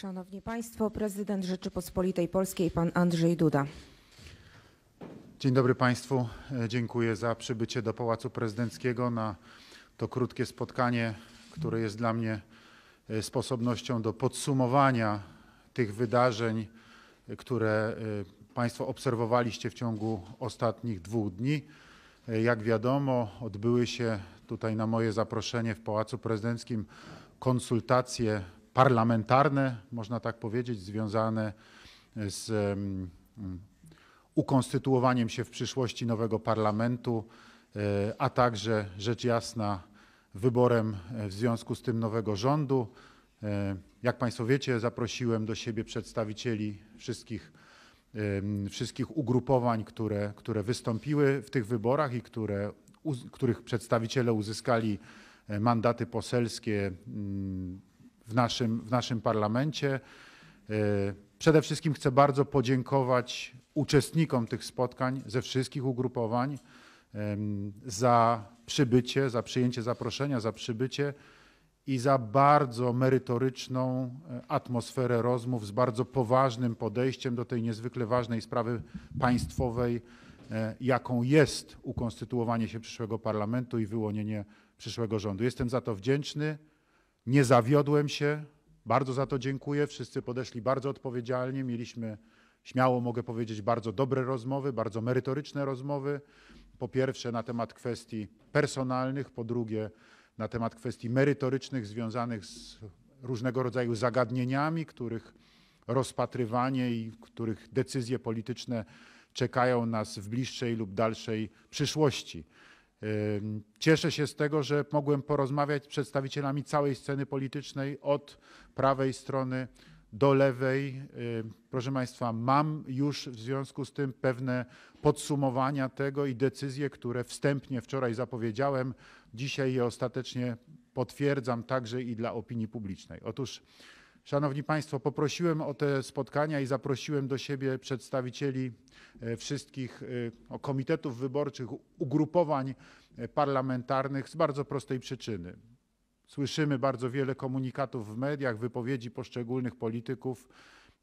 Szanowni Państwo, prezydent Rzeczypospolitej Polskiej pan Andrzej Duda. Dzień dobry Państwu. E, dziękuję za przybycie do Pałacu Prezydenckiego na to krótkie spotkanie, które jest dla mnie e, sposobnością do podsumowania tych wydarzeń, e, które Państwo obserwowaliście w ciągu ostatnich dwóch dni. Jak wiadomo, odbyły się tutaj na moje zaproszenie w Pałacu Prezydenckim konsultacje parlamentarne, można tak powiedzieć, związane z mm, ukonstytuowaniem się w przyszłości nowego parlamentu, e, a także rzecz jasna wyborem e, w związku z tym nowego rządu. E, jak Państwo wiecie, zaprosiłem do siebie przedstawicieli wszystkich, wszystkich ugrupowań, które, które wystąpiły w tych wyborach i które, których przedstawiciele uzyskali mandaty poselskie mm, w naszym, w naszym parlamencie. E, przede wszystkim chcę bardzo podziękować uczestnikom tych spotkań ze wszystkich ugrupowań za przybycie, za przyjęcie zaproszenia, za przybycie i za bardzo merytoryczną e, atmosferę rozmów z bardzo poważnym podejściem do tej niezwykle ważnej sprawy państwowej, e, jaką jest ukonstytuowanie się przyszłego parlamentu i wyłonienie przyszłego rządu. Jestem za to wdzięczny. Nie zawiodłem się, bardzo za to dziękuję. Wszyscy podeszli bardzo odpowiedzialnie. Mieliśmy, śmiało mogę powiedzieć, bardzo dobre rozmowy, bardzo merytoryczne rozmowy. Po pierwsze na temat kwestii personalnych, po drugie na temat kwestii merytorycznych związanych z różnego rodzaju zagadnieniami, których rozpatrywanie i których decyzje polityczne czekają nas w bliższej lub dalszej przyszłości. Cieszę się z tego, że mogłem porozmawiać z przedstawicielami całej sceny politycznej od prawej strony do lewej. Proszę Państwa, mam już w związku z tym pewne podsumowania tego i decyzje, które wstępnie wczoraj zapowiedziałem. Dzisiaj je ostatecznie potwierdzam także i dla opinii publicznej. Otóż Szanowni Państwo, poprosiłem o te spotkania i zaprosiłem do siebie przedstawicieli e, wszystkich e, komitetów wyborczych, ugrupowań e, parlamentarnych z bardzo prostej przyczyny. Słyszymy bardzo wiele komunikatów w mediach, wypowiedzi poszczególnych polityków.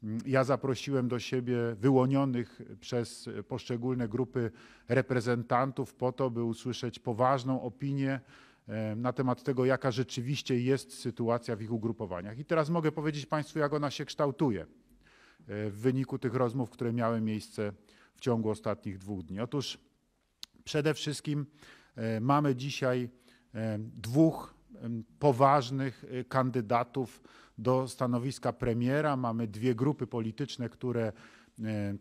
Mm, ja zaprosiłem do siebie wyłonionych przez poszczególne grupy reprezentantów po to, by usłyszeć poważną opinię na temat tego, jaka rzeczywiście jest sytuacja w ich ugrupowaniach. I teraz mogę powiedzieć Państwu, jak ona się kształtuje e, w wyniku tych rozmów, które miały miejsce w ciągu ostatnich dwóch dni. Otóż przede wszystkim e, mamy dzisiaj e, dwóch poważnych kandydatów do stanowiska premiera. Mamy dwie grupy polityczne, które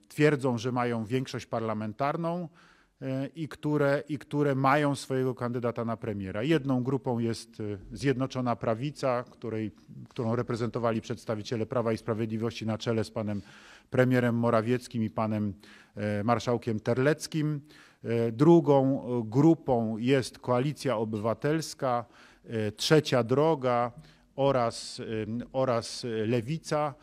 twierdzą, że mają większość parlamentarną i które, i które mają swojego kandydata na premiera. Jedną grupą jest y, Zjednoczona Prawica, której, którą reprezentowali przedstawiciele Prawa i Sprawiedliwości na czele z panem premierem Morawieckim i panem e, marszałkiem Terleckim. E, drugą e, grupą jest Koalicja Obywatelska, Trzecia Droga oraz, oraz Lewica.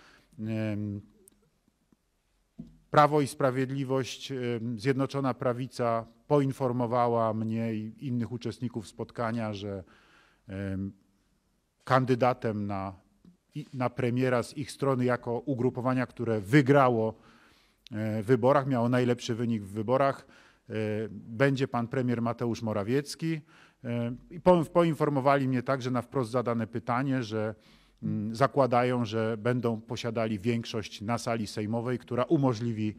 Prawo i Sprawiedliwość, Zjednoczona Prawica poinformowała mnie i innych uczestników spotkania, że kandydatem na, na premiera z ich strony jako ugrupowania, które wygrało e, w wyborach, miało najlepszy wynik w wyborach, e, będzie pan premier Mateusz Morawiecki. E, I poinformowali mnie także na wprost zadane pytanie, że Mm, zakładają, że będą posiadali większość na sali sejmowej, która umożliwi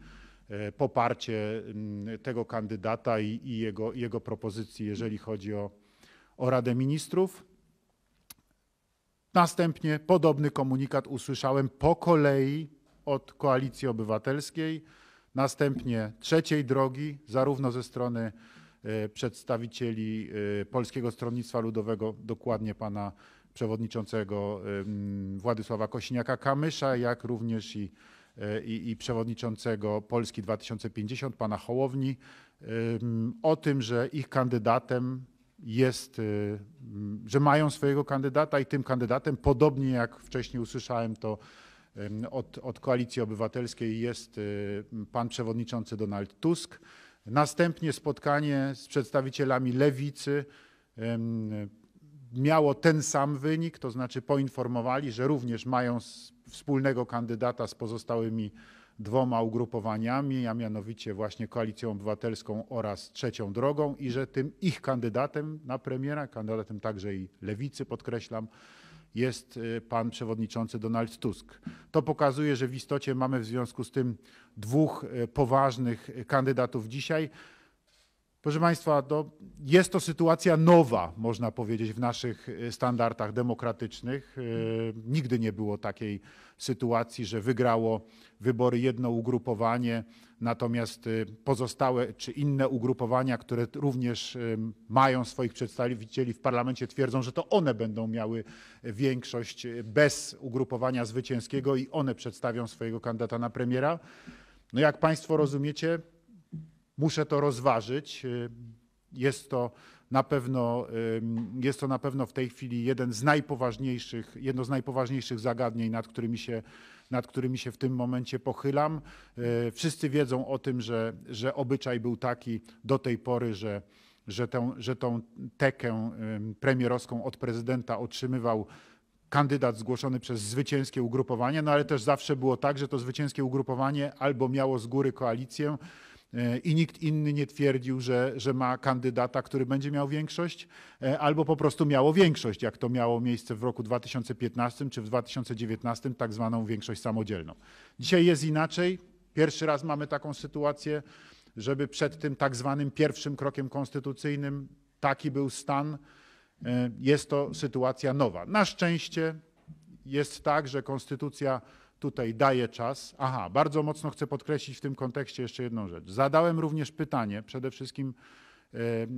e, poparcie mm, tego kandydata i, i jego, jego propozycji, jeżeli chodzi o, o Radę Ministrów. Następnie podobny komunikat usłyszałem po kolei od Koalicji Obywatelskiej, następnie trzeciej drogi, zarówno ze strony e, przedstawicieli e, Polskiego Stronnictwa Ludowego, dokładnie pana przewodniczącego Władysława Kosiniaka-Kamysza, jak również i, e, i, i przewodniczącego Polski 2050, pana Hołowni, o tym, że ich kandydatem jest, e, że mają swojego kandydata i tym kandydatem, podobnie jak wcześniej usłyszałem to od, od Koalicji Obywatelskiej, jest e, pan przewodniczący Donald Tusk. Następnie spotkanie z przedstawicielami lewicy, miało ten sam wynik, to znaczy poinformowali, że również mają wspólnego kandydata z pozostałymi dwoma ugrupowaniami, a mianowicie właśnie Koalicją Obywatelską oraz Trzecią Drogą i że tym ich kandydatem na premiera, kandydatem także i Lewicy podkreślam, jest y, pan przewodniczący Donald Tusk. To pokazuje, że w istocie mamy w związku z tym dwóch y, poważnych y, kandydatów dzisiaj. Proszę Państwa, to jest to sytuacja nowa, można powiedzieć, w naszych y, standardach demokratycznych. Y, nigdy nie było takiej sytuacji, że wygrało wybory jedno ugrupowanie, natomiast y, pozostałe czy inne ugrupowania, które również mają swoich przedstawicieli w parlamencie, twierdzą, że to one będą miały większość bez ugrupowania zwycięskiego i one przedstawią swojego kandydata na premiera. No jak Państwo rozumiecie, muszę to rozważyć. Y, jest to na pewno, y, jest to na pewno w tej chwili jeden z najpoważniejszych, jedno z najpoważniejszych zagadnień, nad którymi się, nad którymi się w tym momencie pochylam. Y, wszyscy wiedzą o tym, że, że obyczaj był taki do tej pory, że, że, tę, że tą tekę premierowską od prezydenta otrzymywał kandydat zgłoszony przez zwycięskie ugrupowanie, no ale też zawsze było tak, że to zwycięskie ugrupowanie albo miało z góry koalicję, E, i nikt inny nie twierdził, że, że ma kandydata, który będzie miał większość, e, albo po prostu miało większość, jak to miało miejsce w roku 2015 czy w 2019, tak zwaną większość samodzielną. Dzisiaj jest inaczej. Pierwszy raz mamy taką sytuację, żeby przed tym tak zwanym pierwszym krokiem konstytucyjnym taki był stan. E, jest to sytuacja nowa. Na szczęście jest tak, że konstytucja tutaj daje czas. Aha, bardzo mocno chcę podkreślić w tym kontekście jeszcze jedną rzecz. Zadałem również pytanie przede wszystkim e,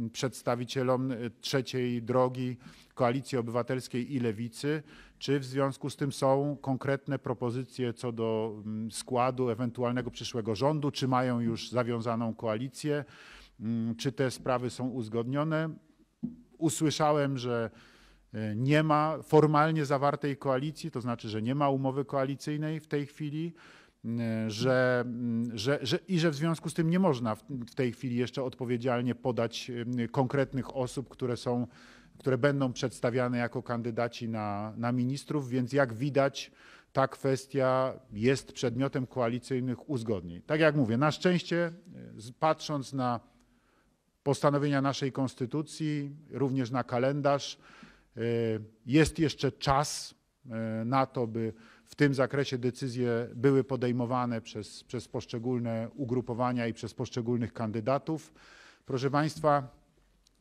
przedstawicielom e, trzeciej drogi Koalicji Obywatelskiej i Lewicy, czy w związku z tym są konkretne propozycje co do mm, składu ewentualnego przyszłego rządu, czy mają już zawiązaną koalicję, mm, czy te sprawy są uzgodnione. Usłyszałem, że E, nie ma formalnie zawartej koalicji, to znaczy, że nie ma umowy koalicyjnej w tej chwili. E, że, mm, że, że, i że w związku z tym nie można w, w tej chwili jeszcze odpowiedzialnie podać e, konkretnych osób, które są, które będą przedstawiane jako kandydaci na, na ministrów, więc jak widać, ta kwestia jest przedmiotem koalicyjnych uzgodnień. Tak jak mówię, na szczęście, patrząc na postanowienia naszej konstytucji, również na kalendarz, E, jest jeszcze czas e, na to, by w tym zakresie decyzje były podejmowane przez, przez poszczególne ugrupowania i przez poszczególnych kandydatów. Proszę Państwa,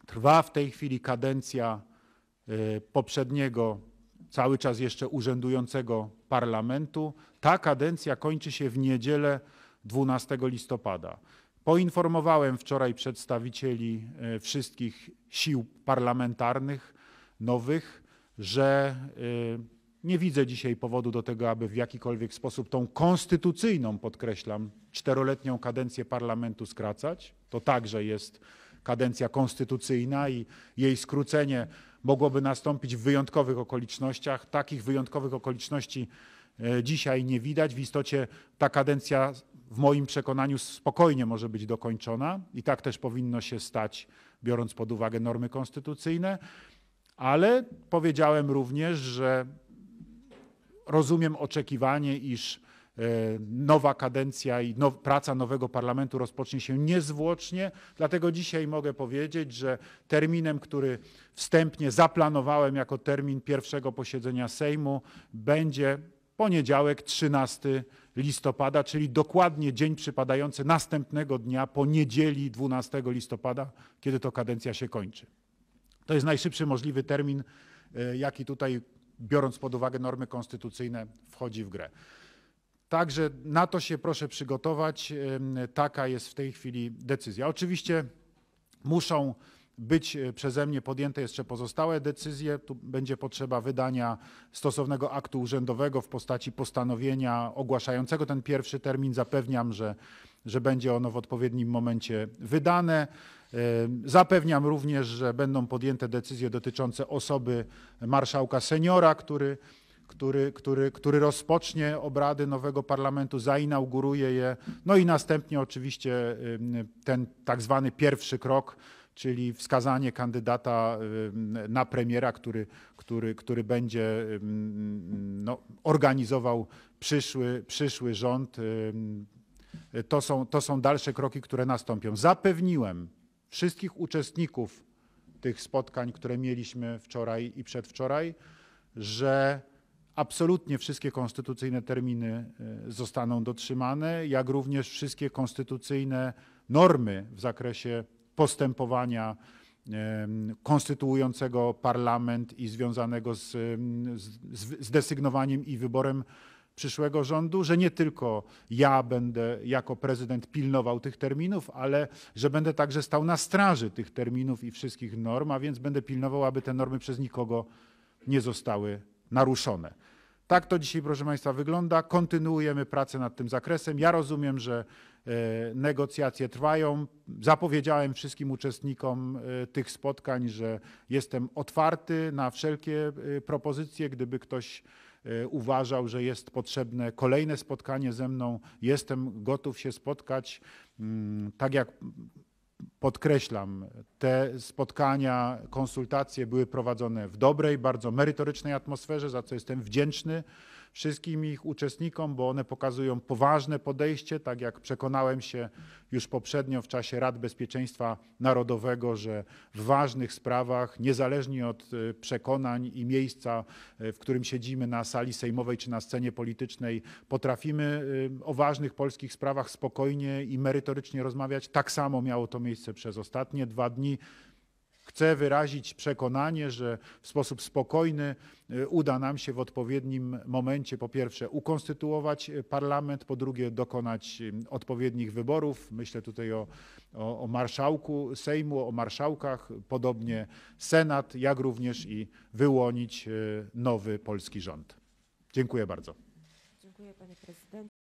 trwa w tej chwili kadencja e, poprzedniego, cały czas jeszcze urzędującego parlamentu. Ta kadencja kończy się w niedzielę 12 listopada. Poinformowałem wczoraj przedstawicieli wszystkich sił parlamentarnych nowych, że y, nie widzę dzisiaj powodu do tego, aby w jakikolwiek sposób tą konstytucyjną, podkreślam, czteroletnią kadencję parlamentu skracać. To także jest kadencja konstytucyjna i jej skrócenie mogłoby nastąpić w wyjątkowych okolicznościach. Takich wyjątkowych okoliczności y, dzisiaj nie widać. W istocie ta kadencja w moim przekonaniu spokojnie może być dokończona i tak też powinno się stać, biorąc pod uwagę normy konstytucyjne. Ale powiedziałem również, że rozumiem oczekiwanie, iż e, nowa kadencja i now, praca nowego parlamentu rozpocznie się niezwłocznie. Dlatego dzisiaj mogę powiedzieć, że terminem, który wstępnie zaplanowałem jako termin pierwszego posiedzenia Sejmu, będzie poniedziałek 13 listopada, czyli dokładnie dzień przypadający następnego dnia po niedzieli 12 listopada, kiedy to kadencja się kończy. To jest najszybszy możliwy termin, e, jaki tutaj, biorąc pod uwagę normy konstytucyjne, wchodzi w grę. Także na to się proszę przygotować. Taka jest w tej chwili decyzja. Oczywiście muszą być e, przeze mnie podjęte jeszcze pozostałe decyzje. Tu będzie potrzeba wydania stosownego aktu urzędowego w postaci postanowienia ogłaszającego ten pierwszy termin. Zapewniam, że, że będzie ono w odpowiednim momencie wydane. E, zapewniam również, że będą podjęte decyzje dotyczące osoby marszałka seniora, który który, który, który rozpocznie obrady nowego parlamentu, zainauguruje je. No i następnie oczywiście ten tak zwany pierwszy krok czyli wskazanie kandydata na premiera, który, który, który będzie no, organizował przyszły, przyszły rząd. To są, to są dalsze kroki, które nastąpią. Zapewniłem wszystkich uczestników tych spotkań, które mieliśmy wczoraj i przedwczoraj, że absolutnie wszystkie konstytucyjne terminy y, zostaną dotrzymane, jak również wszystkie konstytucyjne normy w zakresie postępowania konstytuującego parlament i związanego z, z, z desygnowaniem i wyborem przyszłego rządu, że nie tylko ja będę jako prezydent pilnował tych terminów, ale że będę także stał na straży tych terminów i wszystkich norm, a więc będę pilnował, aby te normy przez nikogo nie zostały naruszone. Tak to dzisiaj, proszę Państwa, wygląda. Kontynuujemy pracę nad tym zakresem. Ja rozumiem, że E, negocjacje trwają. Zapowiedziałem wszystkim uczestnikom e, tych spotkań, że jestem otwarty na wszelkie e, propozycje. Gdyby ktoś uważał, że jest potrzebne kolejne spotkanie ze mną, jestem gotów się spotkać. Mm, tak jak podkreślam, te spotkania, konsultacje były prowadzone w dobrej, bardzo merytorycznej atmosferze, za co jestem wdzięczny wszystkim ich uczestnikom, bo one pokazują poważne podejście, tak jak przekonałem się już poprzednio w czasie Rad Bezpieczeństwa Narodowego, że w ważnych sprawach, niezależnie od y, przekonań i miejsca, y, w którym siedzimy na sali sejmowej czy na scenie politycznej, potrafimy y, o ważnych polskich sprawach spokojnie i merytorycznie rozmawiać. Tak samo miało to miejsce przez ostatnie dwa dni. Chcę wyrazić przekonanie, że w sposób spokojny y, uda nam się w odpowiednim momencie po pierwsze ukonstytuować y, parlament, po drugie dokonać y, odpowiednich wyborów. Myślę tutaj o, o, o marszałku Sejmu, o marszałkach, podobnie Senat, jak również i wyłonić nowy polski rząd. Dziękuję bardzo. Dziękuję panie prezydencie.